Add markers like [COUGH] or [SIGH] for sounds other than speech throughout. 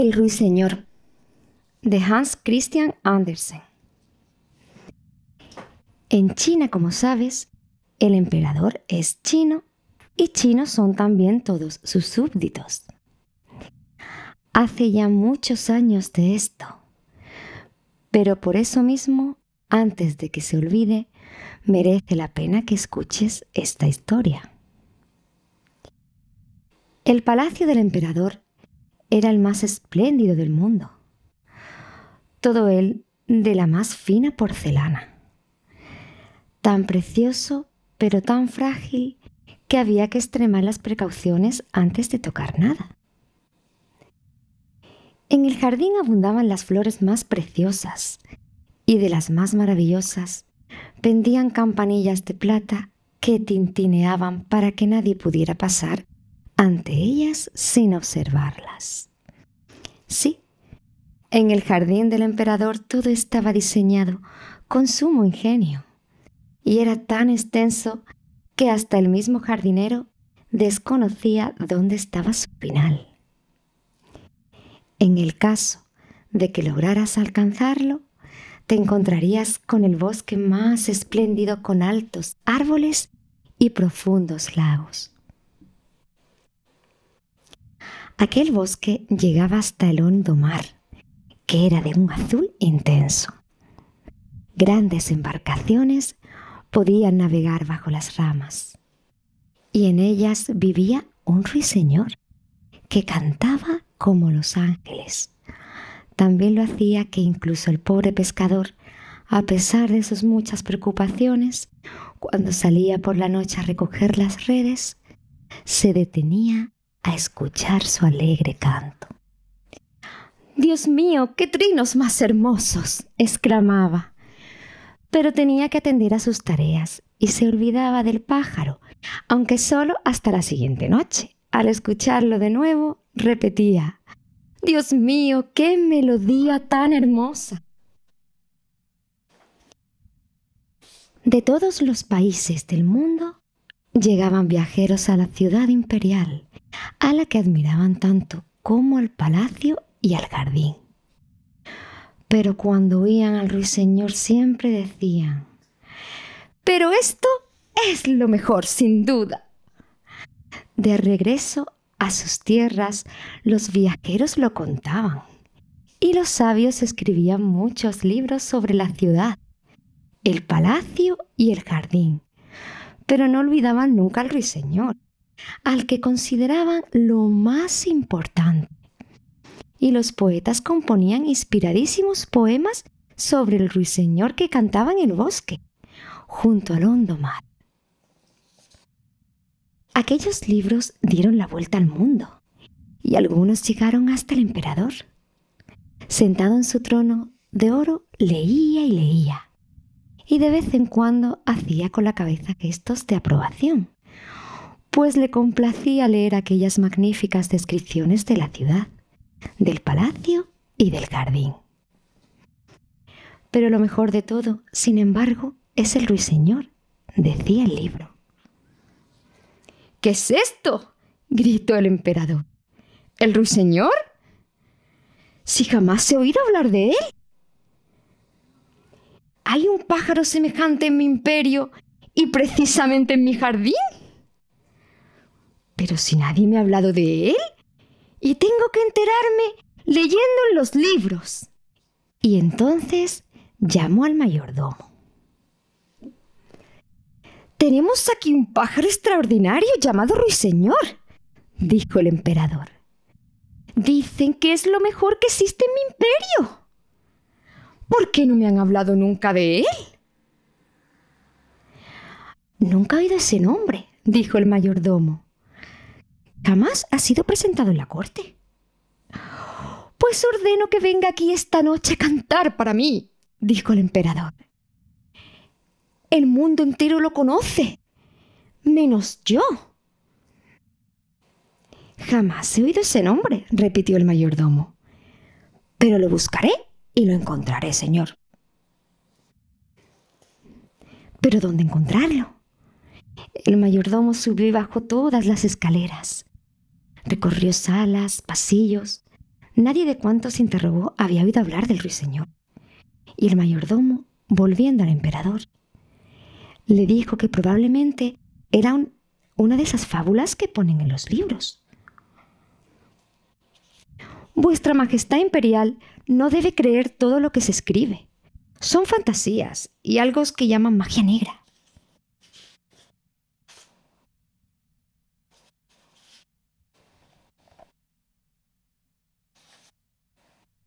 El ruiseñor de Hans Christian Andersen. En China, como sabes, el emperador es chino y chinos son también todos sus súbditos. Hace ya muchos años de esto, pero por eso mismo, antes de que se olvide, merece la pena que escuches esta historia. El palacio del emperador era el más espléndido del mundo. Todo él de la más fina porcelana. Tan precioso, pero tan frágil, que había que extremar las precauciones antes de tocar nada. En el jardín abundaban las flores más preciosas y de las más maravillosas pendían campanillas de plata que tintineaban para que nadie pudiera pasar ante ellas sin observarlas. Sí, en el jardín del emperador todo estaba diseñado con sumo ingenio, y era tan extenso que hasta el mismo jardinero desconocía dónde estaba su final. En el caso de que lograras alcanzarlo, te encontrarías con el bosque más espléndido con altos árboles y profundos lagos. Aquel bosque llegaba hasta el hondo mar, que era de un azul intenso. Grandes embarcaciones podían navegar bajo las ramas, y en ellas vivía un ruiseñor que cantaba como los ángeles. También lo hacía que incluso el pobre pescador, a pesar de sus muchas preocupaciones, cuando salía por la noche a recoger las redes, se detenía a escuchar su alegre canto. Dios mío, qué trinos más hermosos, exclamaba. Pero tenía que atender a sus tareas y se olvidaba del pájaro, aunque solo hasta la siguiente noche. Al escucharlo de nuevo, repetía, Dios mío, qué melodía tan hermosa. De todos los países del mundo llegaban viajeros a la ciudad imperial a la que admiraban tanto como al palacio y al jardín. Pero cuando oían al ruiseñor siempre decían, pero esto es lo mejor, sin duda. De regreso a sus tierras, los viajeros lo contaban y los sabios escribían muchos libros sobre la ciudad, el palacio y el jardín, pero no olvidaban nunca al ruiseñor al que consideraban lo más importante. Y los poetas componían inspiradísimos poemas sobre el ruiseñor que cantaba en el bosque, junto al hondo mar. Aquellos libros dieron la vuelta al mundo y algunos llegaron hasta el emperador. Sentado en su trono de oro, leía y leía, y de vez en cuando hacía con la cabeza gestos de aprobación pues le complacía leer aquellas magníficas descripciones de la ciudad, del palacio y del jardín. Pero lo mejor de todo, sin embargo, es el ruiseñor, decía el libro. ¿Qué es esto? gritó el emperador. ¿El ruiseñor? Si jamás he oído hablar de él. Hay un pájaro semejante en mi imperio y precisamente en mi jardín. Pero si nadie me ha hablado de él. Y tengo que enterarme leyendo en los libros. Y entonces llamó al mayordomo. Tenemos aquí un pájaro extraordinario llamado Ruiseñor, dijo el emperador. Dicen que es lo mejor que existe en mi imperio. ¿Por qué no me han hablado nunca de él? Nunca he oído ese nombre, dijo el mayordomo. Jamás ha sido presentado en la corte. Pues ordeno que venga aquí esta noche a cantar para mí, dijo el emperador. El mundo entero lo conoce, menos yo. Jamás he oído ese nombre, repitió el mayordomo. Pero lo buscaré y lo encontraré, señor. Pero ¿dónde encontrarlo? El mayordomo subió bajo todas las escaleras. Recorrió salas, pasillos. Nadie de cuantos interrogó había oído hablar del ruiseñor. Y el mayordomo, volviendo al emperador, le dijo que probablemente era una de esas fábulas que ponen en los libros. Vuestra Majestad Imperial no debe creer todo lo que se escribe. Son fantasías y algo que llaman magia negra.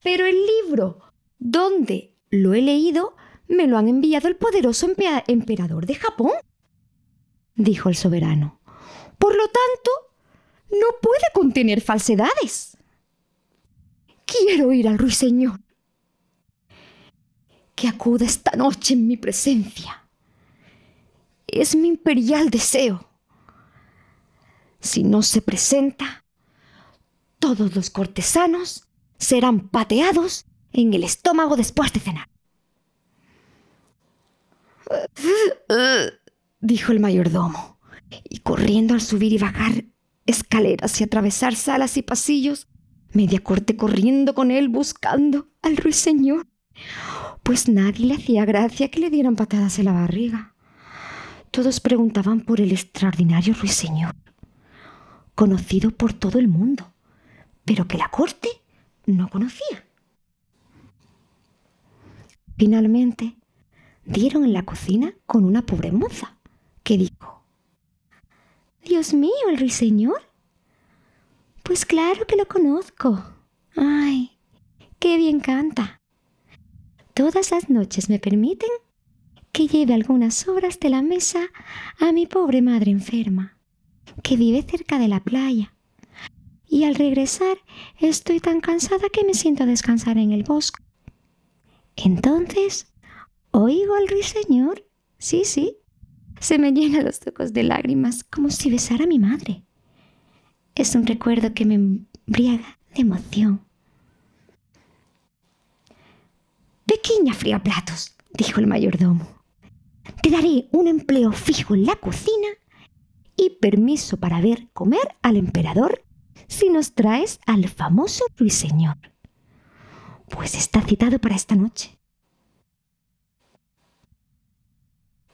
Pero el libro donde lo he leído me lo han enviado el poderoso emperador de Japón, dijo el soberano. Por lo tanto, no puede contener falsedades. Quiero ir al ruiseñor. Que acuda esta noche en mi presencia. Es mi imperial deseo. Si no se presenta, todos los cortesanos serán pateados en el estómago después de cenar. [LAUGHS] dijo el mayordomo, y corriendo al subir y bajar escaleras y atravesar salas y pasillos, media corte corriendo con él buscando al ruiseñor, pues nadie le hacía gracia que le dieran patadas en la barriga. Todos preguntaban por el extraordinario ruiseñor, conocido por todo el mundo, pero que la corte no conocía. Finalmente, dieron en la cocina con una pobre moza, que dijo, Dios mío, el ruiseñor. Pues claro que lo conozco. Ay, qué bien canta. Todas las noches me permiten que lleve algunas sobras de la mesa a mi pobre madre enferma, que vive cerca de la playa y al regresar estoy tan cansada que me siento a descansar en el bosque. Entonces, oigo al ruiseñor. Sí, sí. Se me llenan los ojos de lágrimas como si besara a mi madre. Es un recuerdo que me embriaga de emoción. Pequeña fría platos, dijo el mayordomo. Te daré un empleo fijo en la cocina y permiso para ver comer al emperador si nos traes al famoso ruiseñor. Pues está citado para esta noche.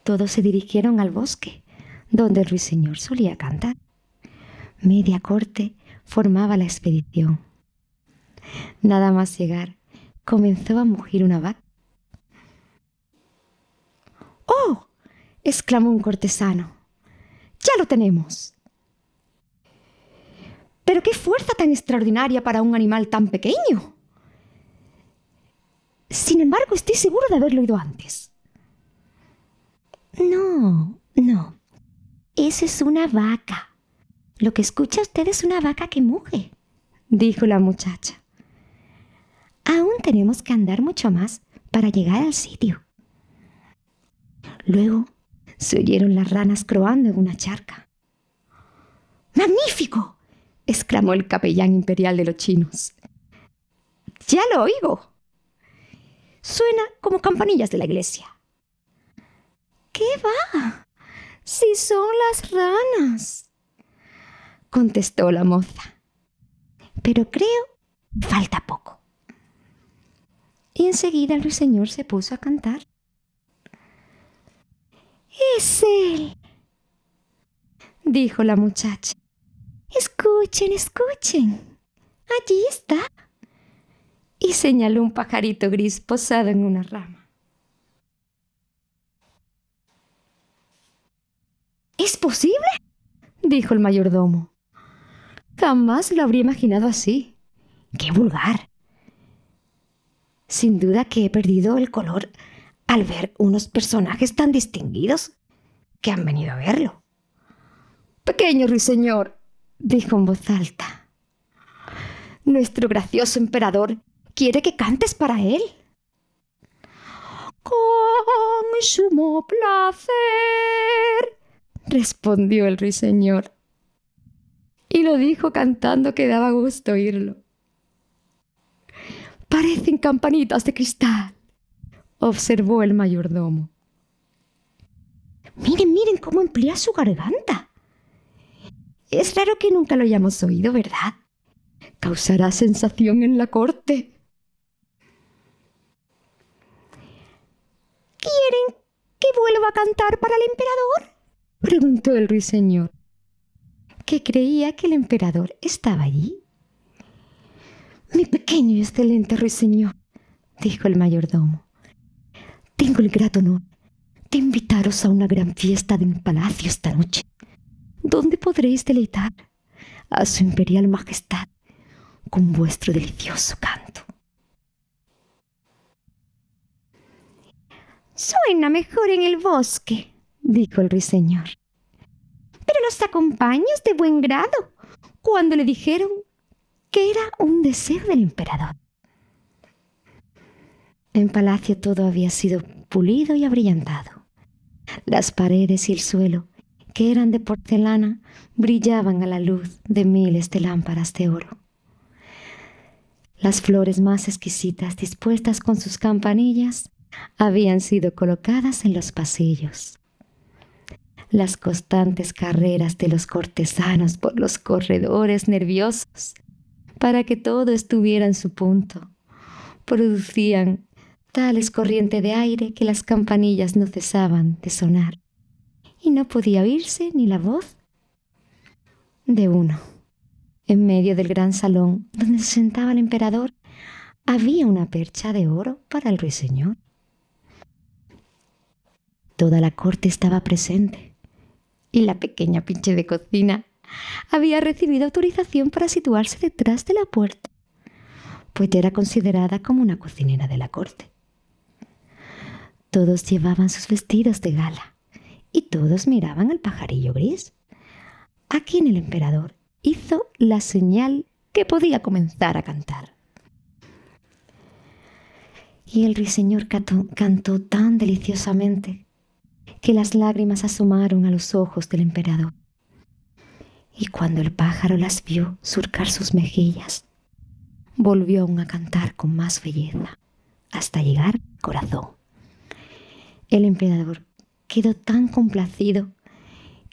Todos se dirigieron al bosque, donde el ruiseñor solía cantar. Media corte formaba la expedición. Nada más llegar, comenzó a mugir una vaca. ¡Oh! exclamó un cortesano. ¡Ya lo tenemos! Pero qué fuerza tan extraordinaria para un animal tan pequeño. Sin embargo, estoy seguro de haberlo oído antes. No, no. esa es una vaca. Lo que escucha usted es una vaca que muge, dijo la muchacha. Aún tenemos que andar mucho más para llegar al sitio. Luego se oyeron las ranas croando en una charca. ¡Magnífico! exclamó el capellán imperial de los chinos. Ya lo oigo. Suena como campanillas de la iglesia. ¿Qué va? Si son las ranas, contestó la moza. Pero creo falta poco. Y enseguida el ruiseñor se puso a cantar. Es él, dijo la muchacha. Escuchen, escuchen. Allí está. Y señaló un pajarito gris posado en una rama. ¿Es posible? dijo el mayordomo. Jamás lo habría imaginado así. ¡Qué vulgar! Sin duda que he perdido el color al ver unos personajes tan distinguidos que han venido a verlo. Pequeño ruiseñor, dijo en voz alta. Nuestro gracioso emperador quiere que cantes para él. Con sumo placer, respondió el ruiseñor. Y lo dijo cantando que daba gusto oírlo. Parecen campanitas de cristal, observó el mayordomo. Miren, miren cómo emplea su garganta. Es raro que nunca lo hayamos oído, ¿verdad? Causará sensación en la corte. ¿Quieren que vuelva a cantar para el emperador? preguntó el ruiseñor, que creía que el emperador estaba allí. Mi pequeño y excelente ruiseñor, dijo el mayordomo, tengo el grato honor de invitaros a una gran fiesta de mi palacio esta noche. ¿dónde podréis deleitar a su imperial majestad con vuestro delicioso canto? Suena mejor en el bosque, dijo el ruiseñor. Pero los acompaños de buen grado cuando le dijeron que era un deseo del emperador. En palacio todo había sido pulido y abrillantado. Las paredes y el suelo que eran de porcelana, brillaban a la luz de miles de lámparas de oro. Las flores más exquisitas, dispuestas con sus campanillas, habían sido colocadas en los pasillos. Las constantes carreras de los cortesanos por los corredores nerviosos, para que todo estuviera en su punto, producían tales corrientes de aire que las campanillas no cesaban de sonar no podía oírse ni la voz de uno. En medio del gran salón donde se sentaba el emperador había una percha de oro para el ruiseñor. Toda la corte estaba presente y la pequeña pinche de cocina había recibido autorización para situarse detrás de la puerta, pues era considerada como una cocinera de la corte. Todos llevaban sus vestidos de gala y todos miraban al pajarillo gris, a quien el emperador hizo la señal que podía comenzar a cantar. Y el ruiseñor cantó, cantó tan deliciosamente que las lágrimas asomaron a los ojos del emperador. Y cuando el pájaro las vio surcar sus mejillas, volvió aún a cantar con más belleza, hasta llegar al corazón. El emperador quedó tan complacido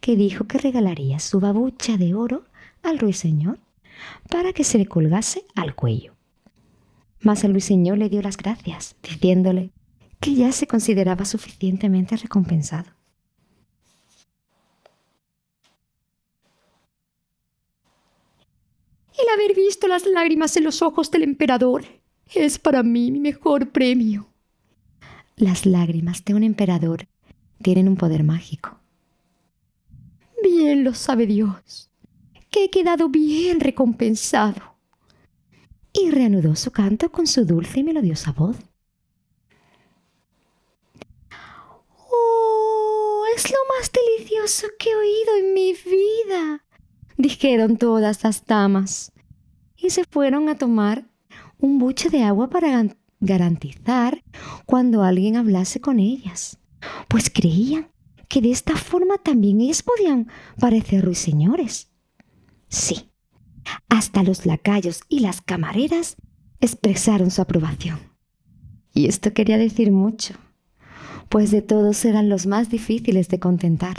que dijo que regalaría su babucha de oro al ruiseñor para que se le colgase al cuello. Mas el ruiseñor le dio las gracias, diciéndole que ya se consideraba suficientemente recompensado. El haber visto las lágrimas en los ojos del emperador es para mí mi mejor premio. Las lágrimas de un emperador tienen un poder mágico. Bien lo sabe Dios, que he quedado bien recompensado. Y reanudó su canto con su dulce y melodiosa voz. ¡Oh! Es lo más delicioso que he oído en mi vida, dijeron todas las damas. Y se fueron a tomar un buche de agua para garantizar cuando alguien hablase con ellas pues creían que de esta forma también ellos podían parecer ruiseñores. Sí, hasta los lacayos y las camareras expresaron su aprobación. Y esto quería decir mucho, pues de todos eran los más difíciles de contentar.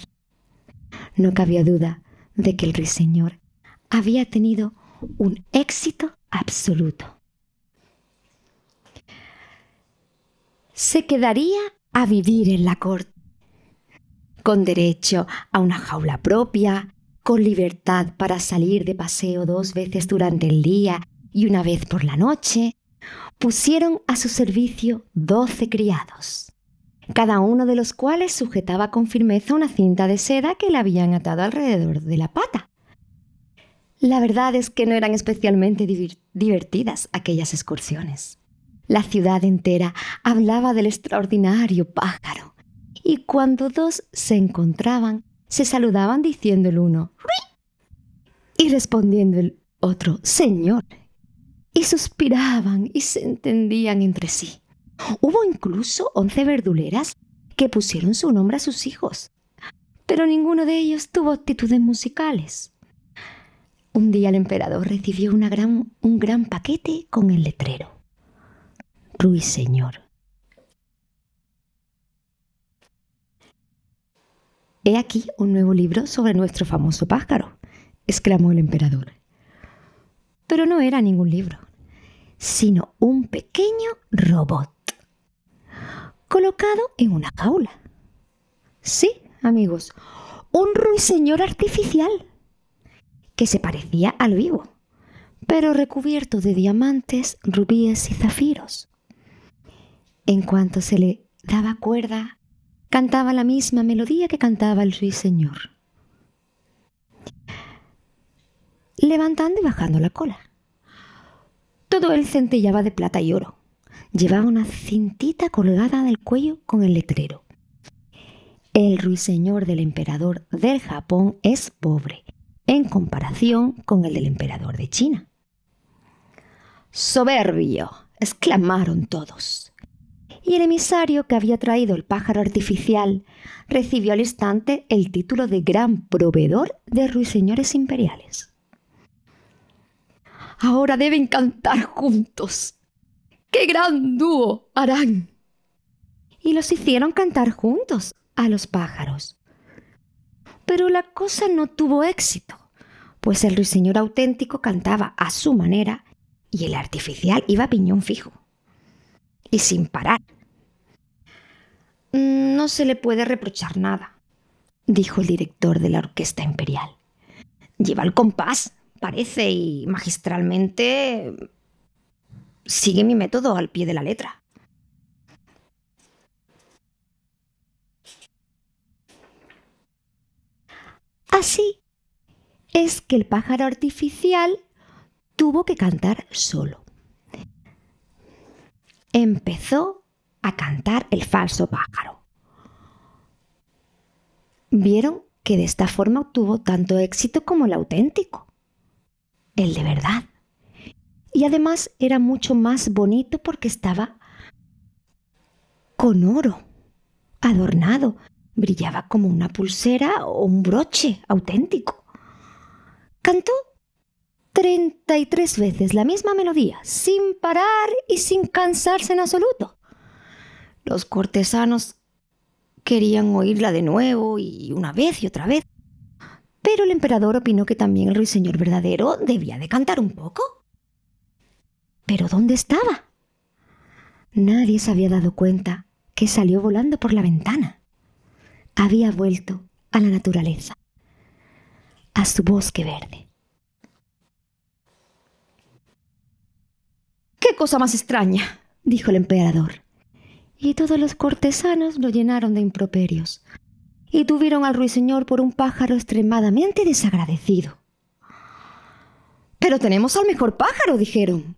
No cabía duda de que el ruiseñor había tenido un éxito absoluto. Se quedaría a vivir en la corte, con derecho a una jaula propia, con libertad para salir de paseo dos veces durante el día y una vez por la noche, pusieron a su servicio doce criados, cada uno de los cuales sujetaba con firmeza una cinta de seda que le habían atado alrededor de la pata. La verdad es que no eran especialmente divertidas aquellas excursiones. La ciudad entera hablaba del extraordinario pájaro, y cuando dos se encontraban, se saludaban diciendo el uno ¡Rui! y respondiendo el otro Señor, y suspiraban y se entendían entre sí. Hubo incluso once verduleras que pusieron su nombre a sus hijos, pero ninguno de ellos tuvo actitudes musicales. Un día el emperador recibió un gran paquete con el letrero ruiseñor. He aquí un nuevo libro sobre nuestro famoso pájaro, exclamó el emperador. Pero no era ningún libro, sino un pequeño robot, colocado en una jaula. Sí, amigos, un ruiseñor artificial, que se parecía al vivo, pero recubierto de diamantes, rubíes y zafiros. En cuanto se le daba cuerda, cantaba la misma melodía que cantaba el ruiseñor. Levantando y bajando la cola. Todo él centellaba de plata y oro. Llevaba una cintita colgada del cuello con el letrero. El ruiseñor del emperador del Japón es pobre en comparación con el del emperador de China. Soberbio, exclamaron todos y el emisario que había traído el pájaro artificial recibió al instante el título de gran proveedor de ruiseñores imperiales. Ahora deben cantar juntos. ¡Qué gran dúo harán! Y los hicieron cantar juntos a los pájaros. Pero la cosa no tuvo éxito, pues el ruiseñor auténtico cantaba a su manera y el artificial iba piñón fijo y sin parar. Mm, no se le puede reprochar nada, dijo el director de la Orquesta Imperial. Lleva el compás, parece, y magistralmente sigue mi método al pie de la letra. Así es que el pájaro artificial tuvo que cantar solo. Empezó a cantar el falso pájaro. Vieron que de esta forma obtuvo tanto éxito como el auténtico, el de verdad. Y además era mucho más bonito porque estaba con oro, adornado, brillaba como una pulsera o un broche auténtico. Cantó 33 veces la misma melodía, sin parar y sin cansarse en absoluto. Los cortesanos querían oírla de nuevo y una vez y otra vez. Pero el emperador opinó que también el ruiseñor verdadero debía de cantar un poco. ¿Pero dónde estaba? Nadie se había dado cuenta que salió volando por la ventana. Había vuelto a la naturaleza, a su bosque verde. ¡Qué cosa más extraña! dijo el emperador y todos los cortesanos lo llenaron de improperios, y tuvieron al ruiseñor por un pájaro extremadamente desagradecido. Pero tenemos al mejor pájaro, dijeron.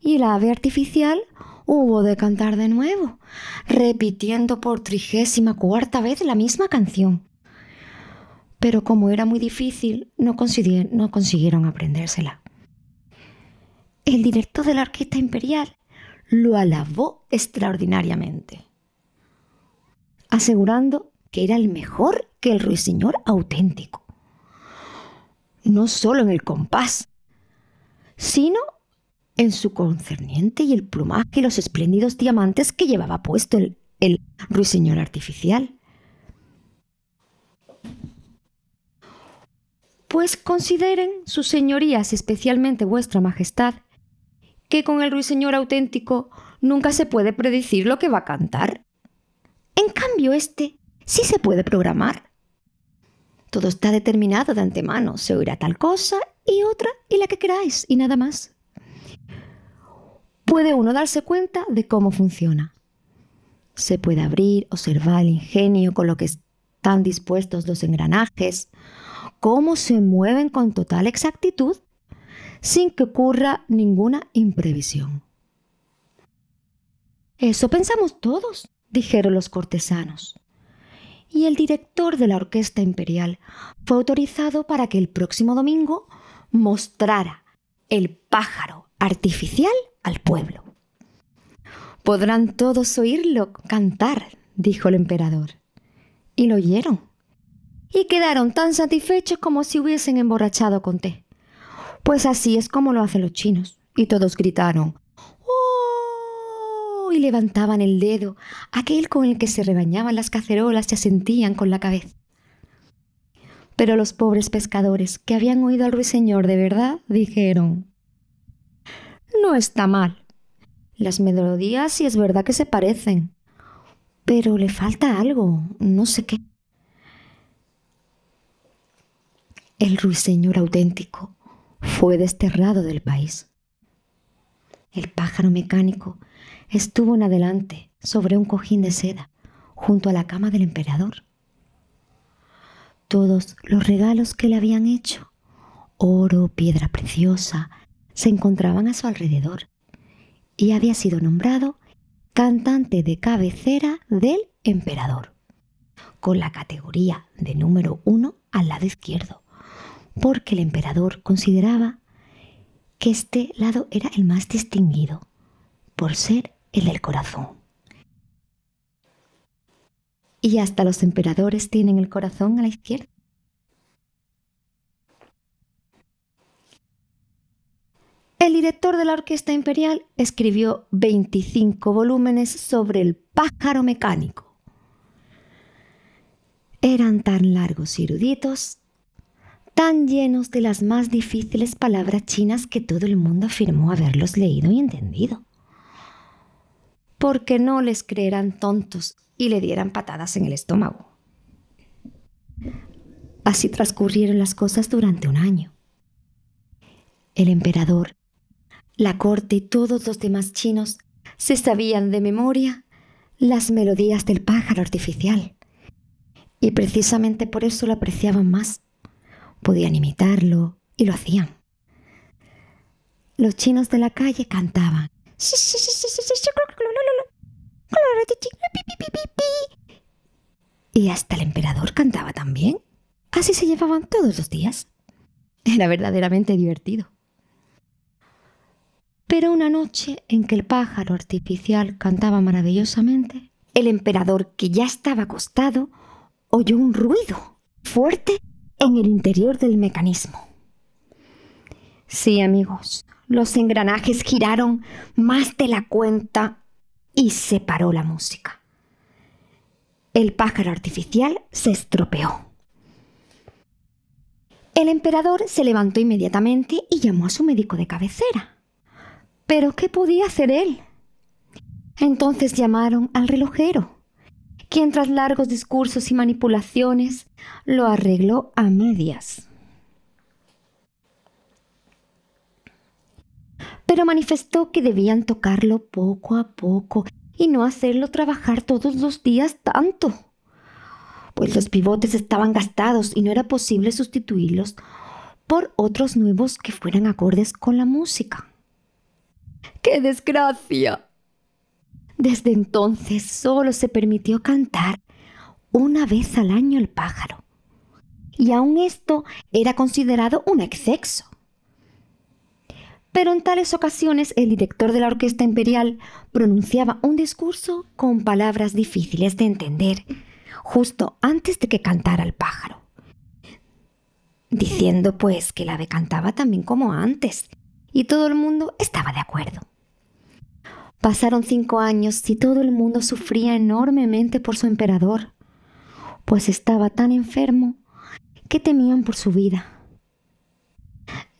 Y la ave artificial hubo de cantar de nuevo, repitiendo por trigésima cuarta vez la misma canción. Pero como era muy difícil, no, consiguieron aprendérsela. El director de la Orquesta Imperial lo alabó extraordinariamente, asegurando que era el mejor que el ruiseñor auténtico, no solo en el compás, sino en su concerniente y el plumaje y los espléndidos diamantes que llevaba puesto el, el ruiseñor artificial. Pues consideren, sus señorías, especialmente vuestra majestad, que con el ruiseñor auténtico nunca se puede predecir lo que va a cantar. En cambio, este sí se puede programar. Todo está determinado de antemano, se oirá tal cosa y otra y la que queráis y nada más. Puede uno darse cuenta de cómo funciona. Se puede abrir, observar el ingenio con lo que están dispuestos los engranajes, cómo se mueven con total exactitud sin que ocurra ninguna imprevisión. Eso pensamos todos, dijeron los cortesanos. Y el director de la Orquesta Imperial fue autorizado para que el próximo domingo mostrara el pájaro artificial al pueblo. Podrán todos oírlo cantar, dijo el emperador. Y lo oyeron. Y quedaron tan satisfechos como si hubiesen emborrachado con té. Pues así es como lo hacen los chinos. Y todos gritaron ¡Oh! y levantaban el dedo, aquel con el que se rebañaban las cacerolas se asentían con la cabeza. Pero los pobres pescadores que habían oído al ruiseñor de verdad dijeron No está mal. Las melodías sí es verdad que se parecen, pero le falta algo, no sé qué. El ruiseñor auténtico fue desterrado del país. El pájaro mecánico estuvo en adelante sobre un cojín de seda junto a la cama del emperador. Todos los regalos que le habían hecho, oro, piedra preciosa, se encontraban a su alrededor y había sido nombrado cantante de cabecera del emperador, con la categoría de número uno al lado izquierdo porque el emperador consideraba que este lado era el más distinguido, por ser el del corazón. Y hasta los emperadores tienen el corazón a la izquierda. El director de la Orquesta Imperial escribió 25 volúmenes sobre el pájaro mecánico. Eran tan largos y eruditos tan llenos de las más difíciles palabras chinas que todo el mundo afirmó haberlos leído y entendido. Porque no les creerán tontos y le dieran patadas en el estómago. Así transcurrieron las cosas durante un año. El emperador, la corte y todos los demás chinos se sabían de memoria las melodías del pájaro artificial. Y precisamente por eso lo apreciaban más podían imitarlo y lo hacían. Los chinos de la calle cantaban. Y hasta el emperador cantaba también. Así se llevaban todos los días. Era verdaderamente divertido. Pero una noche en que el pájaro artificial cantaba maravillosamente, el emperador, que ya estaba acostado, oyó un ruido fuerte en el interior del mecanismo. Sí, amigos, los engranajes giraron más de la cuenta y se paró la música. El pájaro artificial se estropeó. El emperador se levantó inmediatamente y llamó a su médico de cabecera. Pero ¿qué podía hacer él? Entonces llamaron al relojero quien tras largos discursos y manipulaciones lo arregló a medias. Pero manifestó que debían tocarlo poco a poco y no hacerlo trabajar todos los días tanto, pues los pivotes estaban gastados y no era posible sustituirlos por otros nuevos que fueran acordes con la música. ¡Qué desgracia! Desde entonces solo se permitió cantar una vez al año el pájaro. Y aún esto era considerado un exceso. Pero en tales ocasiones el director de la Orquesta Imperial pronunciaba un discurso con palabras difíciles de entender justo antes de que cantara el pájaro. Diciendo pues que el ave cantaba también como antes y todo el mundo estaba de acuerdo. Pasaron cinco años y todo el mundo sufría enormemente por su emperador, pues estaba tan enfermo que temían por su vida.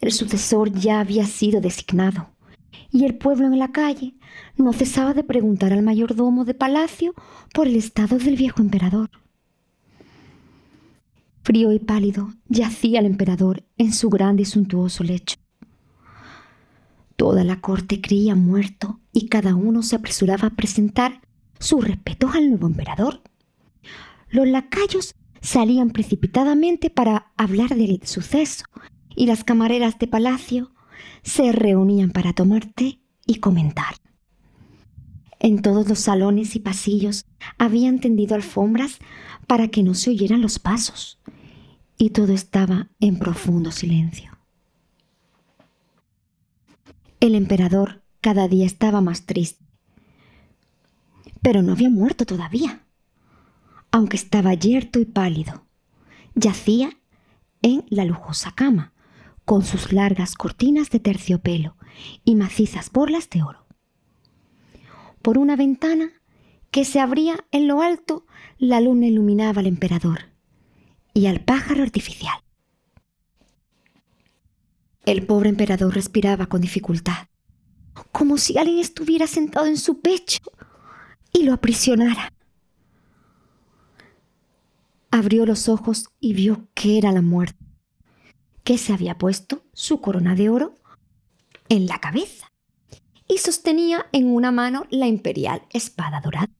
El sucesor ya había sido designado, y el pueblo en la calle no cesaba de preguntar al mayordomo de palacio por el estado del viejo emperador. Frío y pálido yacía el emperador en su grande y suntuoso lecho. Toda la corte creía muerto y cada uno se apresuraba a presentar sus respetos al nuevo emperador. Los lacayos salían precipitadamente para hablar del suceso y las camareras de palacio se reunían para tomar té y comentar. En todos los salones y pasillos habían tendido alfombras para que no se oyeran los pasos, y todo estaba en profundo silencio. El emperador cada día estaba más triste. Pero no había muerto todavía, aunque estaba yerto y pálido. Yacía en la lujosa cama, con sus largas cortinas de terciopelo y macizas borlas de oro. Por una ventana que se abría en lo alto, la luna iluminaba al emperador y al pájaro artificial. El pobre emperador respiraba con dificultad, como si alguien estuviera sentado en su pecho y lo aprisionara. Abrió los ojos y vio que era la muerte, que se había puesto su corona de oro en la cabeza y sostenía en una mano la imperial espada dorada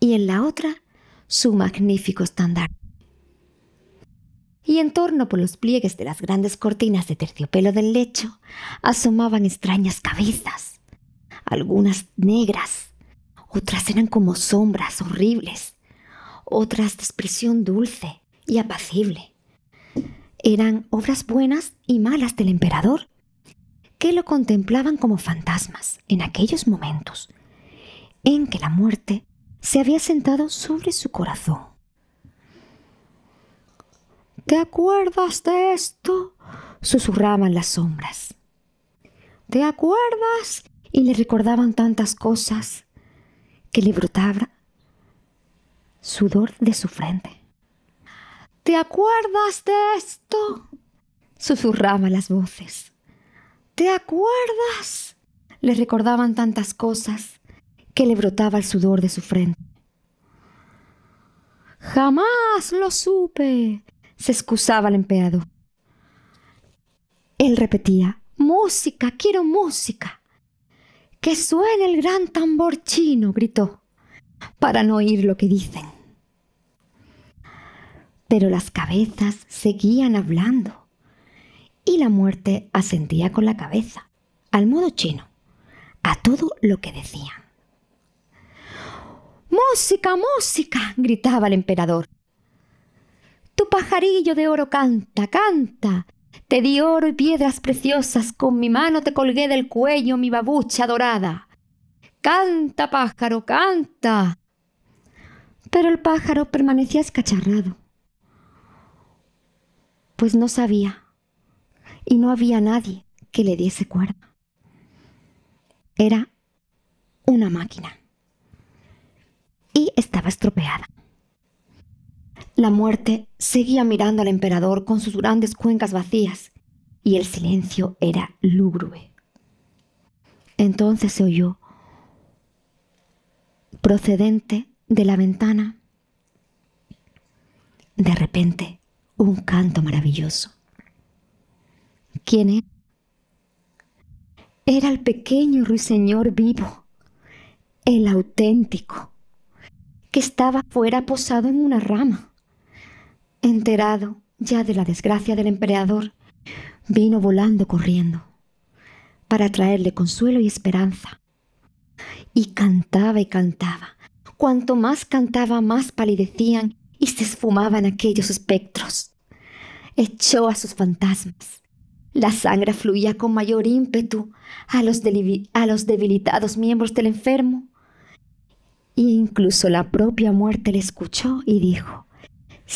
y en la otra su magnífico estandarte y en torno por los pliegues de las grandes cortinas de terciopelo del lecho asomaban extrañas cabezas, algunas negras, otras eran como sombras horribles, otras de expresión dulce y apacible. Eran obras buenas y malas del emperador, que lo contemplaban como fantasmas en aquellos momentos en que la muerte se había sentado sobre su corazón. ¿Te acuerdas de esto? susurraban las sombras. ¿Te acuerdas? Y le recordaban tantas cosas que le brotaba sudor de su frente. ¿Te acuerdas de esto? susurraban las voces. ¿Te acuerdas? Le recordaban tantas cosas que le brotaba el sudor de su frente. Jamás lo supe, se excusaba el emperador. Él repetía, música, quiero música. Que suene el gran tambor chino, gritó, para no oír lo que dicen. Pero las cabezas seguían hablando y la muerte asentía con la cabeza, al modo chino, a todo lo que decían. Música, música, gritaba el emperador. Tu pajarillo de oro canta, canta. Te di oro y piedras preciosas, con mi mano te colgué del cuello mi babucha dorada. Canta, pájaro, canta. Pero el pájaro permanecía escacharrado, pues no sabía y no había nadie que le diese cuerda. Era una máquina y estaba estropeada. La muerte seguía mirando al emperador con sus grandes cuencas vacías y el silencio era lúgubre. Entonces se oyó, procedente de la ventana, de repente un canto maravilloso. ¿Quién era? Era el pequeño ruiseñor vivo, el auténtico, que estaba fuera posado en una rama. Enterado ya de la desgracia del emperador, vino volando corriendo para traerle consuelo y esperanza. Y cantaba y cantaba. Cuanto más cantaba, más palidecían y se esfumaban aquellos espectros. Echó a sus fantasmas. La sangre fluía con mayor ímpetu a los, a los debilitados miembros del enfermo. E incluso la propia muerte le escuchó y dijo,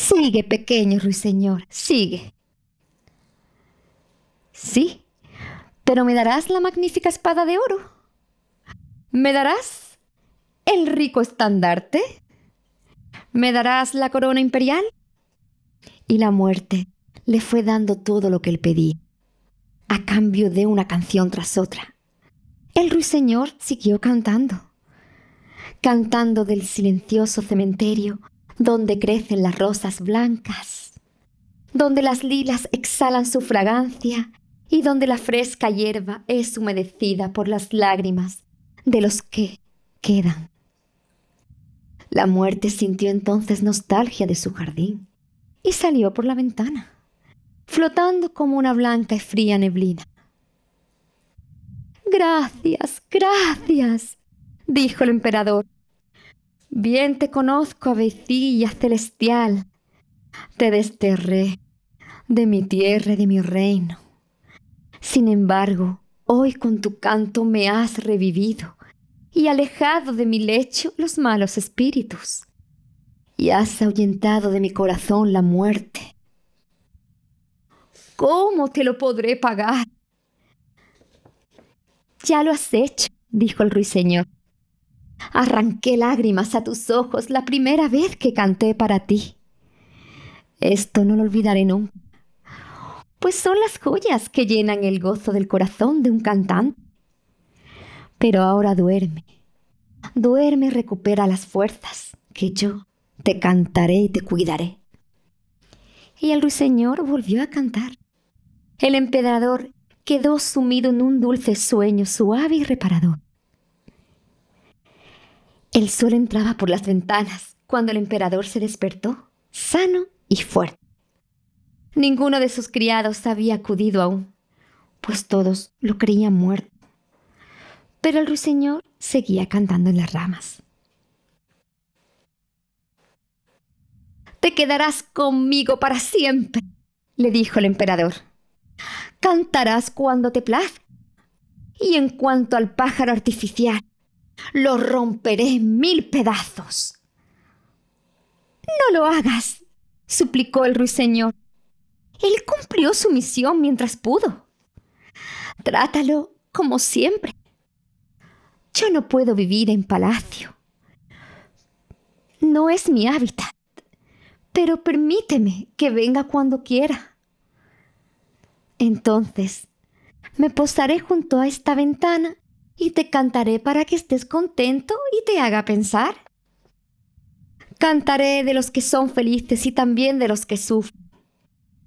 Sigue, pequeño ruiseñor, sigue. Sí, pero me darás la magnífica espada de oro. ¿Me darás el rico estandarte? ¿Me darás la corona imperial? Y la muerte le fue dando todo lo que él pedía, a cambio de una canción tras otra. El ruiseñor siguió cantando, cantando del silencioso cementerio donde crecen las rosas blancas, donde las lilas exhalan su fragancia y donde la fresca hierba es humedecida por las lágrimas de los que quedan. La muerte sintió entonces nostalgia de su jardín y salió por la ventana, flotando como una blanca y fría neblina. Gracias, gracias, dijo el emperador Bien te conozco, avecilla celestial. Te desterré de mi tierra y de mi reino. Sin embargo, hoy con tu canto me has revivido y alejado de mi lecho los malos espíritus. Y has ahuyentado de mi corazón la muerte. ¿Cómo te lo podré pagar? Ya lo has hecho, dijo el ruiseñor. Arranqué lágrimas a tus ojos la primera vez que canté para ti. Esto no lo olvidaré nunca, pues son las joyas que llenan el gozo del corazón de un cantante. Pero ahora duerme, duerme y recupera las fuerzas, que yo te cantaré y te cuidaré. Y el ruiseñor volvió a cantar. El empedrador quedó sumido en un dulce sueño suave y reparador. El sol entraba por las ventanas cuando el emperador se despertó, sano y fuerte. Ninguno de sus criados había acudido aún, pues todos lo creían muerto. Pero el ruiseñor seguía cantando en las ramas. Te quedarás conmigo para siempre, le dijo el emperador. Cantarás cuando te plazca. Y en cuanto al pájaro artificial, lo romperé en mil pedazos. No lo hagas, suplicó el ruiseñor. Él cumplió su misión mientras pudo. Trátalo como siempre. Yo no puedo vivir en palacio. No es mi hábitat, pero permíteme que venga cuando quiera. Entonces, me posaré junto a esta ventana y te cantaré para que estés contento y te haga pensar. Cantaré de los que son felices y también de los que sufren,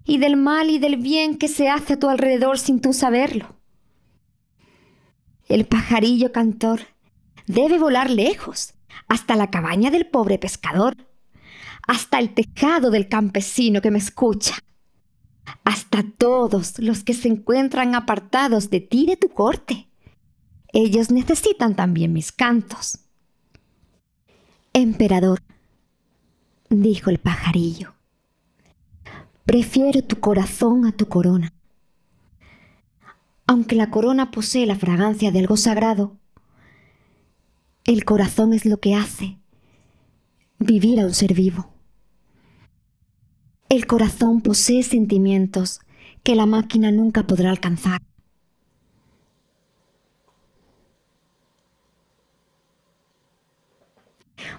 y del mal y del bien que se hace a tu alrededor sin tú saberlo. El pajarillo cantor debe volar lejos, hasta la cabaña del pobre pescador, hasta el tejado del campesino que me escucha, hasta todos los que se encuentran apartados de ti de tu corte ellos necesitan también mis cantos. Emperador, dijo el pajarillo, prefiero tu corazón a tu corona. Aunque la corona posee la fragancia de algo sagrado, el corazón es lo que hace vivir a un ser vivo. El corazón posee sentimientos que la máquina nunca podrá alcanzar.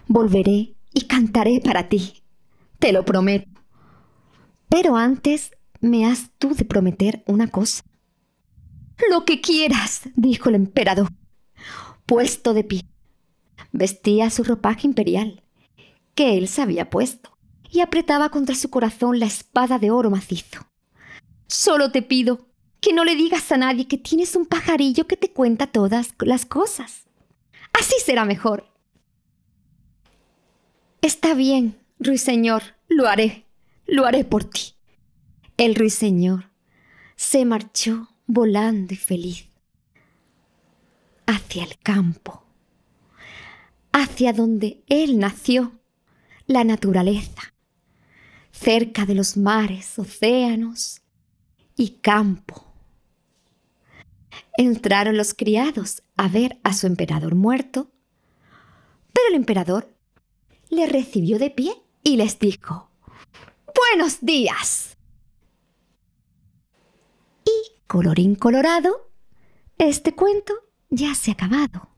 Volveré y cantaré para ti, te lo prometo. Pero antes me has tú de prometer una cosa. Lo que quieras, dijo el emperador, puesto de pie. Vestía su ropaje imperial, que él se había puesto, y apretaba contra su corazón la espada de oro macizo. Solo te pido que no le digas a nadie que tienes un pajarillo que te cuenta todas las cosas. Así será mejor. Está bien, ruiseñor, lo haré, lo haré por ti. El ruiseñor se marchó volando y feliz hacia el campo, hacia donde él nació, la naturaleza, cerca de los mares, océanos y campo. Entraron los criados a ver a su emperador muerto, pero el emperador le recibió de pie y les dijo, Buenos días. Y, colorín colorado, este cuento ya se ha acabado.